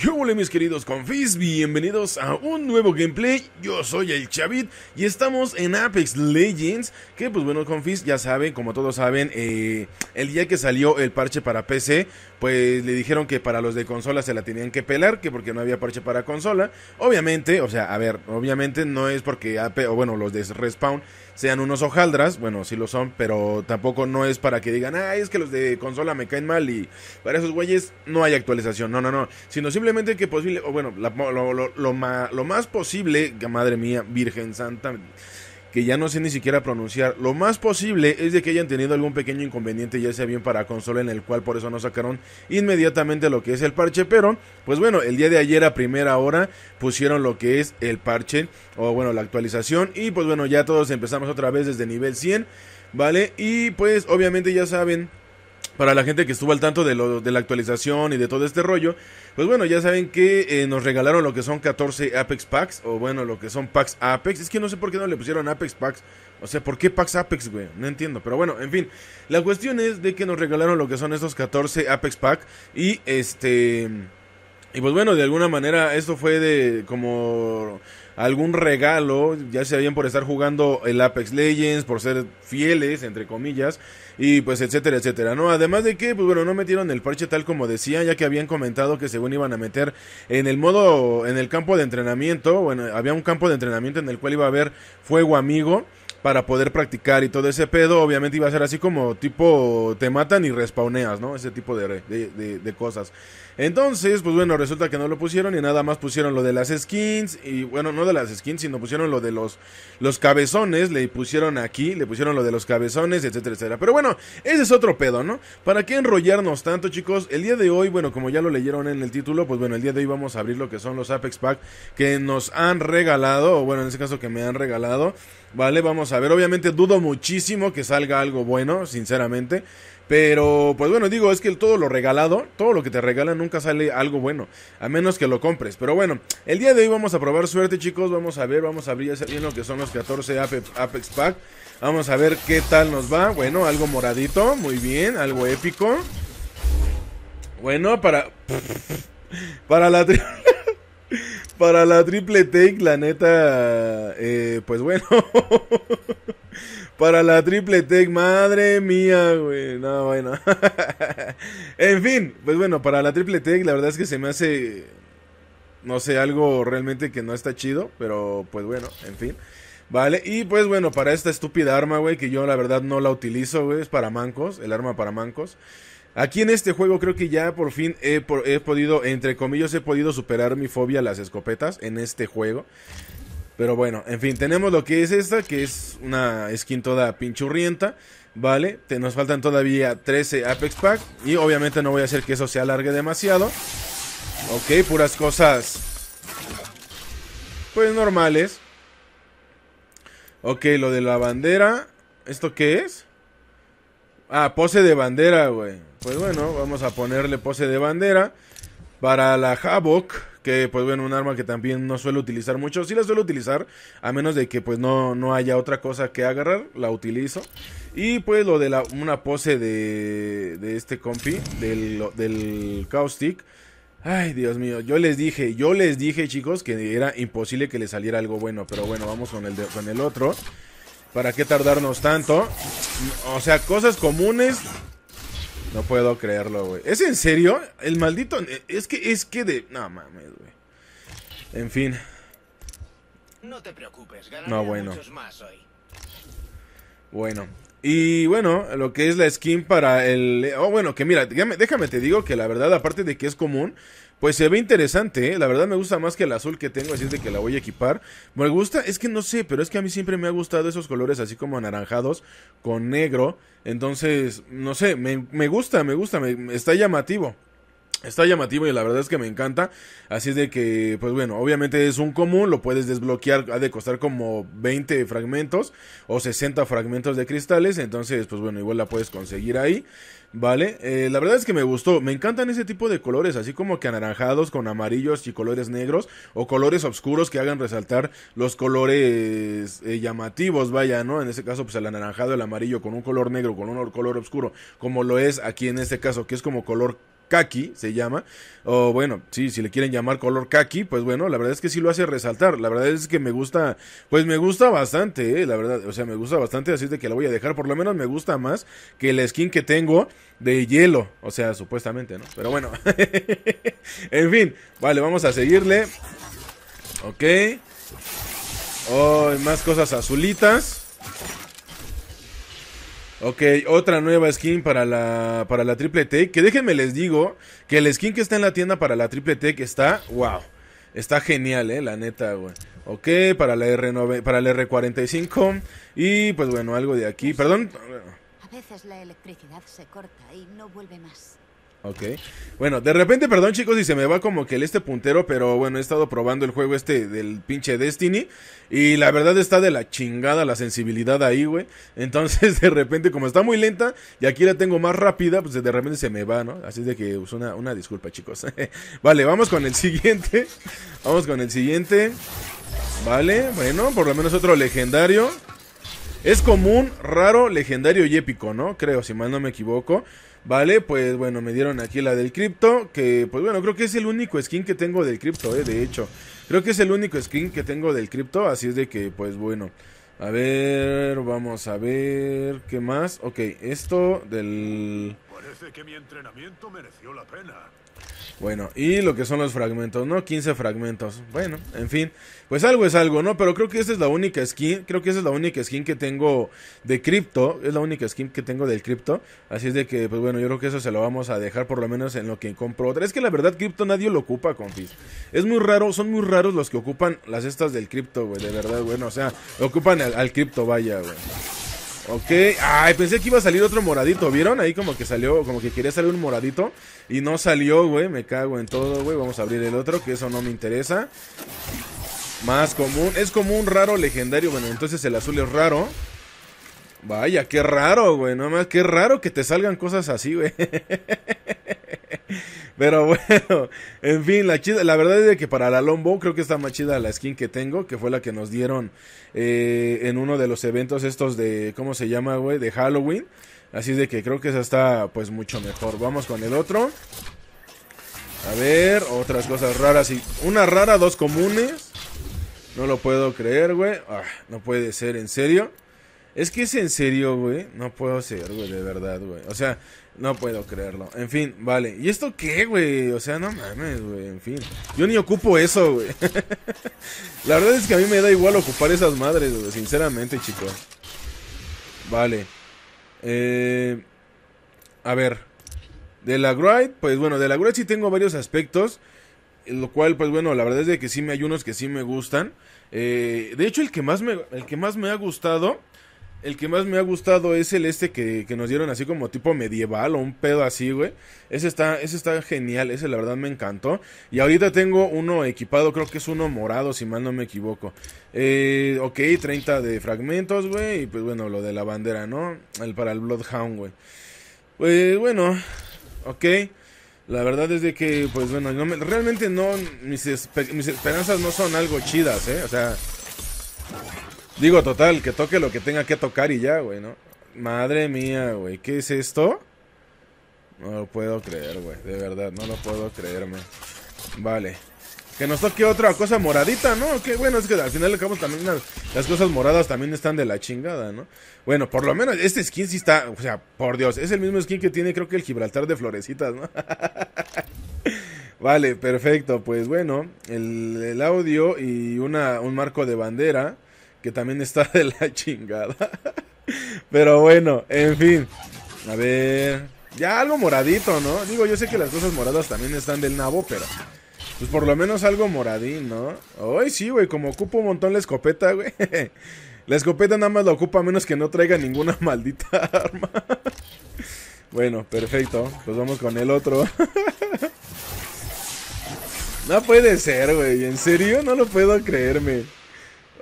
¿Qué hola mis queridos confis? Bienvenidos a un nuevo gameplay, yo soy el Chavit y estamos en Apex Legends Que pues bueno confis, ya saben, como todos saben, eh, el día que salió el parche para PC Pues le dijeron que para los de consola se la tenían que pelar, que porque no había parche para consola Obviamente, o sea, a ver, obviamente no es porque, Ape, o bueno, los de Respawn sean unos hojaldras, bueno, sí lo son, pero tampoco no es para que digan, ah, es que los de consola me caen mal y para esos güeyes no hay actualización, no, no, no, sino simplemente que posible, o bueno, lo, lo, lo más posible, que madre mía, Virgen Santa, ya no sé ni siquiera pronunciar. Lo más posible es de que hayan tenido algún pequeño inconveniente, ya sea bien para consola, en el cual por eso no sacaron inmediatamente lo que es el parche. Pero, pues bueno, el día de ayer a primera hora pusieron lo que es el parche, o bueno, la actualización. Y pues bueno, ya todos empezamos otra vez desde nivel 100, ¿vale? Y pues obviamente ya saben para la gente que estuvo al tanto de, lo, de la actualización y de todo este rollo, pues bueno, ya saben que eh, nos regalaron lo que son 14 Apex Packs, o bueno, lo que son Packs Apex. Es que no sé por qué no le pusieron Apex Packs. O sea, ¿por qué Packs Apex, güey? No entiendo. Pero bueno, en fin. La cuestión es de que nos regalaron lo que son estos 14 Apex Packs. Y este... Y pues bueno, de alguna manera esto fue de como algún regalo, ya se habían por estar jugando el Apex Legends, por ser fieles, entre comillas, y pues etcétera, etcétera, ¿no? Además de que, pues bueno, no metieron el parche tal como decían, ya que habían comentado que según iban a meter en el modo, en el campo de entrenamiento, bueno, había un campo de entrenamiento en el cual iba a haber fuego amigo, para poder practicar y todo ese pedo, obviamente iba a ser así como tipo te matan y respawneas, ¿no? Ese tipo de, de, cosas. Entonces, pues bueno, resulta que no lo pusieron y nada más pusieron lo de las skins y bueno, no de las skins, sino pusieron lo de los, los cabezones, le pusieron aquí, le pusieron lo de los cabezones, etcétera, etcétera. Pero bueno, ese es otro pedo, ¿no? ¿Para qué enrollarnos tanto, chicos? El día de hoy, bueno, como ya lo leyeron en el título, pues bueno, el día de hoy vamos a abrir lo que son los Apex Pack que nos han regalado, o bueno, en ese caso que me han regalado, ¿vale? Vamos a ver. Obviamente dudo muchísimo que salga algo bueno, sinceramente. Pero, pues bueno, digo, es que todo lo regalado, todo lo que te regalan nunca sale algo bueno, a menos que lo compres. Pero bueno, el día de hoy vamos a probar suerte, chicos. Vamos a ver, vamos a abrir bien lo que son los 14 Apex Pack. Vamos a ver qué tal nos va. Bueno, algo moradito, muy bien, algo épico. Bueno, para. Para la para la triple take, la neta, eh, pues bueno. para la triple take, madre mía, güey. No, bueno. en fin, pues bueno, para la triple take, la verdad es que se me hace, no sé, algo realmente que no está chido, pero pues bueno, en fin. Vale, y pues bueno, para esta estúpida arma, güey, que yo la verdad no la utilizo, güey, es para mancos, el arma para mancos. Aquí en este juego creo que ya por fin he, podido, entre comillas, he podido superar mi fobia a las escopetas en este juego. Pero bueno, en fin, tenemos lo que es esta, que es una skin toda pinchurrienta, ¿vale? Te, nos faltan todavía 13 Apex Pack y obviamente no voy a hacer que eso se alargue demasiado. Ok, puras cosas, pues normales. Ok, lo de la bandera, ¿esto qué es? Ah, pose de bandera, güey. Pues bueno, vamos a ponerle pose de bandera. Para la Havoc, que pues bueno, un arma que también no suelo utilizar mucho. Si la suelo utilizar, a menos de que pues no, no haya otra cosa que agarrar, la utilizo. Y pues lo de la, una pose de, de este compi, del, del Caustic. Ay, Dios mío, yo les dije, yo les dije chicos que era imposible que le saliera algo bueno. Pero bueno, vamos con el, con el otro. ¿Para qué tardarnos tanto? O sea, cosas comunes no puedo creerlo, güey. ¿Es en serio? El maldito... Es que, es que de... No mames, güey. En fin. No te preocupes, no, bueno. Bueno. Y bueno, lo que es la skin para el... Oh, bueno, que mira, déjame te digo que la verdad, aparte de que es común, pues se ve interesante, ¿eh? la verdad me gusta más que el azul que tengo, así es de que la voy a equipar. Me gusta, es que no sé, pero es que a mí siempre me ha gustado esos colores así como anaranjados con negro. Entonces, no sé, me, me gusta, me gusta, me, está llamativo. Está llamativo y la verdad es que me encanta. Así es de que, pues bueno, obviamente es un común, lo puedes desbloquear, ha de costar como 20 fragmentos o 60 fragmentos de cristales. Entonces, pues bueno, igual la puedes conseguir ahí. ¿Vale? Eh, la verdad es que me gustó. Me encantan ese tipo de colores, así como que anaranjados con amarillos y colores negros o colores oscuros que hagan resaltar los colores eh, llamativos, vaya, ¿no? En este caso, pues el anaranjado, el amarillo con un color negro, con un color oscuro, como lo es aquí en este caso, que es como color kaki, se llama. O bueno, sí, si le quieren llamar color kaki, pues bueno, la verdad es que sí lo hace resaltar. La verdad es que me gusta, pues me gusta bastante, eh, la verdad. O sea, me gusta bastante, así de que la voy a dejar. Por lo menos me gusta más que la skin que tengo de hielo. O sea, supuestamente, ¿no? Pero bueno. en fin, vale, vamos a seguirle. Ok. Oh, más cosas azulitas. Ok, otra nueva skin para la, para la Triple Tech. Que déjenme les digo que el skin que está en la tienda para la Triple Tech está, wow, está genial, eh, la neta, güey. Ok, para la, R9, para la R45. Y pues bueno, algo de aquí. Perdón. A veces la electricidad se corta y no vuelve más. Ok. Bueno, de repente, perdón chicos, si se me va como que el este puntero, pero bueno, he estado probando el juego este del pinche Destiny. Y la verdad está de la chingada la sensibilidad ahí, güey. Entonces, de repente, como está muy lenta y aquí la tengo más rápida, pues de repente se me va, ¿no? Así de que pues, una, una disculpa, chicos. vale, vamos con el siguiente. Vamos con el siguiente. Vale, bueno, por lo menos otro legendario. Es común, raro, legendario y épico, ¿no? Creo, si mal no me equivoco. Vale, pues bueno, me dieron aquí la del cripto, que pues bueno, creo que es el único skin que tengo del cripto, eh, de hecho. Creo que es el único skin que tengo del cripto, así es de que pues bueno. A ver, vamos a ver, ¿qué más? Ok, esto del... Parece que mi entrenamiento mereció la pena. Bueno, y lo que son los fragmentos, ¿no? 15 fragmentos. Bueno, en fin. Pues algo es algo, ¿no? Pero creo que esta es la única skin. Creo que esa es la única skin que tengo de cripto. Es la única skin que tengo del cripto. Así es de que, pues bueno, yo creo que eso se lo vamos a dejar por lo menos en lo que compro otra. Es que la verdad, cripto nadie lo ocupa, confis. Es muy raro, son muy raros los que ocupan las estas del cripto, güey. De verdad, bueno, o sea, ocupan al, cripto, vaya, güey. Ok, ay, pensé que iba a salir otro moradito, ¿vieron? Ahí como que salió, como que quería salir un moradito Y no salió, güey, me cago en todo, güey Vamos a abrir el otro, que eso no me interesa Más común, es como un raro, legendario Bueno, entonces el azul es raro Vaya, qué raro, güey, no más, qué raro que te salgan cosas así, güey Pero bueno, en fin, la chida, la verdad es que para la Lombo creo que está más chida la skin que tengo, que fue la que nos dieron eh, en uno de los eventos estos de, ¿cómo se llama, güey? De Halloween. Así de que creo que esa está pues mucho mejor. Vamos con el otro. A ver, otras cosas raras. Y una rara, dos comunes. No lo puedo creer, güey. Ah, no puede ser, en serio. Es que es en serio, güey. No puedo ser, güey, de verdad, güey. O sea, no puedo creerlo. En fin, vale. ¿Y esto qué, güey? O sea, no mames, güey. En fin. Yo ni ocupo eso, güey. La verdad es que a mí me da igual ocupar esas madres, Sinceramente, chicos. Vale. Eh, a ver. De la Gruide, pues bueno, de la Gruide sí tengo varios aspectos. Lo cual, pues bueno, la verdad es de que sí me hay unos que sí me gustan. Eh, de hecho, el que más me, el que más me ha gustado el que más me ha gustado es el este que, nos dieron así como tipo medieval o un pedo así, güey. Ese está, ese está genial, ese la verdad me encantó. Y ahorita tengo uno equipado, creo que es uno morado, si mal no me equivoco. Eh, ok, 30 de fragmentos, güey. Y pues bueno, lo de la bandera, ¿no? El para el Bloodhound, güey. Pues bueno, ok. La verdad es de que, pues bueno, realmente no, mis, mis esperanzas no son algo chidas, ¿eh? O sea, Digo, total, que toque lo que tenga que tocar y ya, güey, ¿no? Madre mía, güey, ¿qué es esto? No lo puedo creer, güey, de verdad, no lo puedo creerme. Vale. Que nos toque otra cosa moradita, ¿no? Que bueno, es que al final acabamos también las, cosas moradas también están de la chingada, ¿no? Bueno, por lo menos este skin sí está, o sea, por Dios, es el mismo skin que tiene creo que el Gibraltar de florecitas, ¿no? vale, perfecto, pues bueno, el, el audio y una, un marco de bandera que también está de la chingada. Pero bueno, en fin. A ver. Ya algo moradito, ¿no? Digo, yo sé que las cosas moradas también están del nabo, pero. Pues por lo menos algo moradín, ¿no? Ay, sí, güey, como ocupa un montón la escopeta, güey. La escopeta nada más la ocupa a menos que no traiga ninguna maldita arma. Bueno, perfecto. Pues vamos con el otro. No puede ser, güey. En serio, no lo puedo creerme.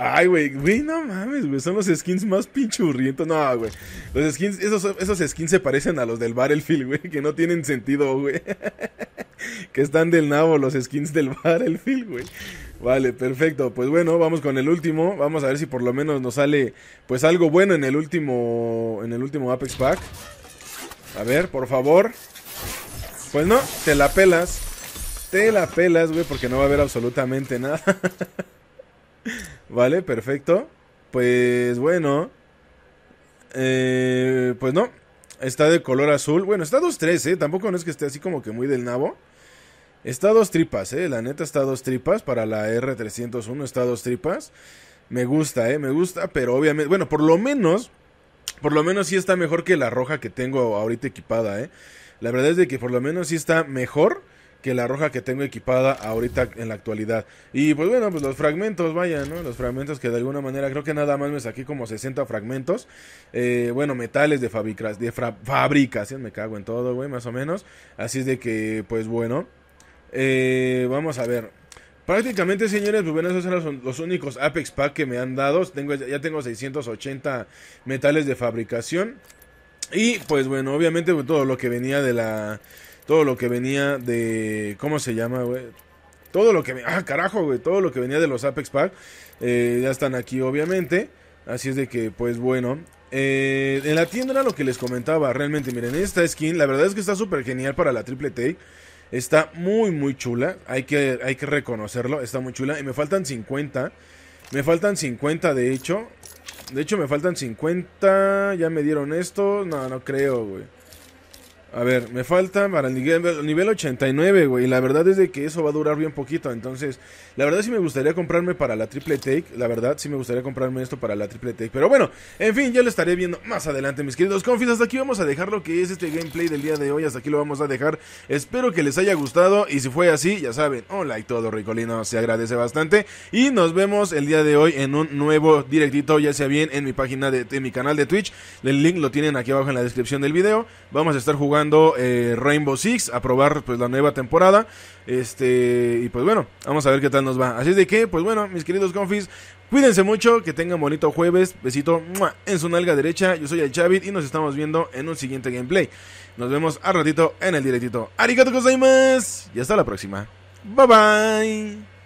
Ay, güey, güey, no mames, güey. Son los skins más pinchurrientos. No, güey. Los skins, esos, skins se parecen a los del Battlefield, güey. Que no tienen sentido, güey. que están del nabo los skins del Battlefield, güey. Vale, perfecto. Pues bueno, vamos con el último. Vamos a ver si por lo menos nos sale pues algo bueno en el último en el último Apex Pack. A ver, por favor. Pues no, te la pelas. Te la pelas, güey, porque no va a haber absolutamente nada. Vale, perfecto. Pues bueno. Eh, pues no. Está de color azul. Bueno, está dos tres ¿eh? Tampoco no es que esté así como que muy del nabo. Está dos tripas, ¿eh? La neta está dos tripas. Para la R301 está dos tripas. Me gusta, ¿eh? Me gusta, pero obviamente... Bueno, por lo menos... Por lo menos sí está mejor que la roja que tengo ahorita equipada, ¿eh? La verdad es de que por lo menos sí está mejor que la roja que tengo equipada ahorita en la actualidad. Y pues bueno, pues los fragmentos, Vayan, ¿no? Los fragmentos que de alguna manera creo que nada más me saqué como 60 fragmentos. Eh, bueno, metales de, fabricas, de fabricación, me cago en todo, güey, más o menos. Así es de que, pues bueno. Eh, vamos a ver. Prácticamente, señores, pues bueno, esos son los, únicos Apex Pack que me han dado. Tengo, ya tengo 680 metales de fabricación. Y pues bueno, obviamente pues, todo lo que venía de la todo lo que venía de. ¿Cómo se llama, güey? Todo lo que. Ah, carajo, güey. Todo lo que venía de los Apex Pack. Eh, ya están aquí, obviamente. Así es de que, pues bueno. Eh, en la tienda era lo que les comentaba. Realmente, miren, esta skin, la verdad es que está súper genial para la triple take. Está muy, muy chula. Hay que, hay que reconocerlo. Está muy chula. Y me faltan 50. Me faltan 50, de hecho. De hecho, me faltan 50. Ya me dieron esto. No, no creo, güey. A ver, me falta para el nivel, nivel 89, güey. La verdad es de que eso va a durar bien poquito. Entonces, la verdad sí me gustaría comprarme para la triple take. La verdad sí me gustaría comprarme esto para la triple take. Pero bueno, en fin, ya lo estaré viendo más adelante, mis queridos confis. Hasta aquí vamos a dejar lo que es este gameplay del día de hoy. Hasta aquí lo vamos a dejar. Espero que les haya gustado. Y si fue así, ya saben, un like todo, Ricolino. Se agradece bastante. Y nos vemos el día de hoy en un nuevo directito, ya sea bien, en mi página de en mi canal de Twitch. El link lo tienen aquí abajo en la descripción del video. Vamos a estar jugando eh, Rainbow Six, a probar pues la nueva temporada. Este, y pues bueno, vamos a ver qué tal nos va. Así es de que, pues bueno, mis queridos confis, cuídense mucho, que tengan bonito jueves. Besito en su nalga derecha. Yo soy el Chavit y nos estamos viendo en un siguiente gameplay. Nos vemos al ratito en el directito. Arigato gozaimasu y hasta la próxima. Bye bye.